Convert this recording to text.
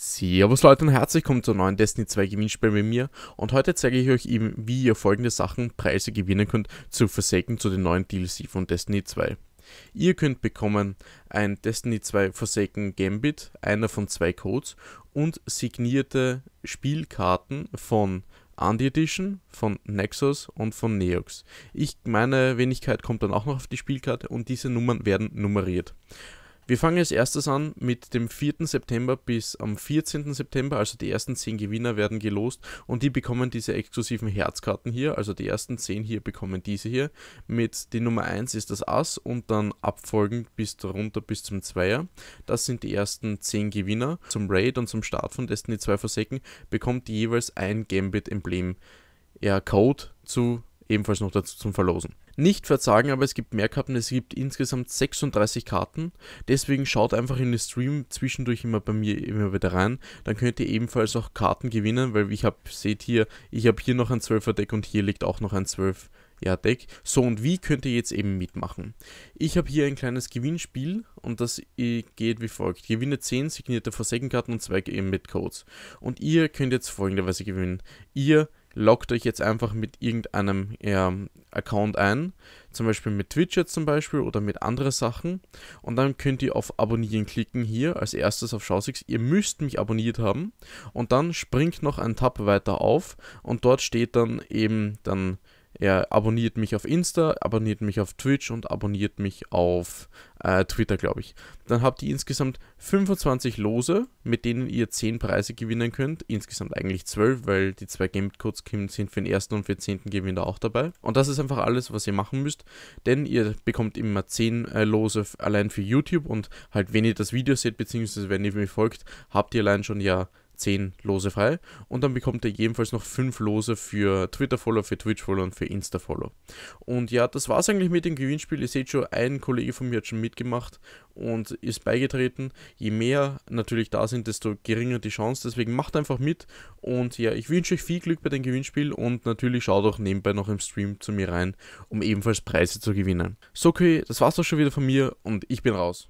Servus Leute und herzlich willkommen zur neuen Destiny 2 Gewinnspiel mit mir und heute zeige ich euch eben, wie ihr folgende Sachen Preise gewinnen könnt zu Versaken zu den neuen DLC von Destiny 2. Ihr könnt bekommen ein Destiny 2 Forsaken Gambit, einer von zwei Codes und signierte Spielkarten von Andy Edition, von Nexus und von Neox. Ich, meine Wenigkeit kommt dann auch noch auf die Spielkarte und diese Nummern werden nummeriert. Wir fangen als erstes an mit dem 4. September bis am 14. September, also die ersten 10 Gewinner werden gelost und die bekommen diese exklusiven Herzkarten hier, also die ersten 10 hier bekommen diese hier. Mit die Nummer 1 ist das Ass und dann abfolgend bis runter bis zum Zweier. Das sind die ersten 10 Gewinner. Zum Raid und zum Start von Destiny 2 Forsaken bekommt jeweils ein Gambit-Emblem. Ja, Code zu ebenfalls noch dazu zum Verlosen. Nicht verzagen, aber es gibt mehr Karten, es gibt insgesamt 36 Karten, deswegen schaut einfach in den Stream zwischendurch immer bei mir immer wieder rein, dann könnt ihr ebenfalls auch Karten gewinnen, weil ich habe, seht hier, ich habe hier noch ein 12er Deck und hier liegt auch noch ein 12 ja, Deck. So und wie könnt ihr jetzt eben mitmachen? Ich habe hier ein kleines Gewinnspiel und das äh, geht wie folgt. Gewinne 10 signierte Forsaken-Karten und 2 eben mit Codes. Und ihr könnt jetzt folgenderweise gewinnen. Ihr loggt euch jetzt einfach mit irgendeinem ja, Account ein, zum Beispiel mit Twitch jetzt zum Beispiel oder mit anderen Sachen und dann könnt ihr auf Abonnieren klicken hier, als erstes auf Schausix, ihr müsst mich abonniert haben und dann springt noch ein Tab weiter auf und dort steht dann eben dann er abonniert mich auf Insta, abonniert mich auf Twitch und abonniert mich auf äh, Twitter, glaube ich. Dann habt ihr insgesamt 25 Lose, mit denen ihr 10 Preise gewinnen könnt. Insgesamt eigentlich 12, weil die zwei Gamecodes sind für den ersten und für den zehnten Gewinner auch dabei. Und das ist einfach alles, was ihr machen müsst, denn ihr bekommt immer 10 äh, Lose allein für YouTube und halt, wenn ihr das Video seht, beziehungsweise wenn ihr mir folgt, habt ihr allein schon ja 10 Lose frei und dann bekommt ihr jedenfalls noch 5 Lose für Twitter-Follow, für Twitch-Follow und für Insta-Follow. Und ja, das war's eigentlich mit dem Gewinnspiel. Ihr seht schon, ein Kollege von mir hat schon mitgemacht und ist beigetreten. Je mehr natürlich da sind, desto geringer die Chance. Deswegen macht einfach mit und ja, ich wünsche euch viel Glück bei dem Gewinnspiel und natürlich schaut auch nebenbei noch im Stream zu mir rein, um ebenfalls Preise zu gewinnen. So, okay, das war's auch schon wieder von mir und ich bin raus.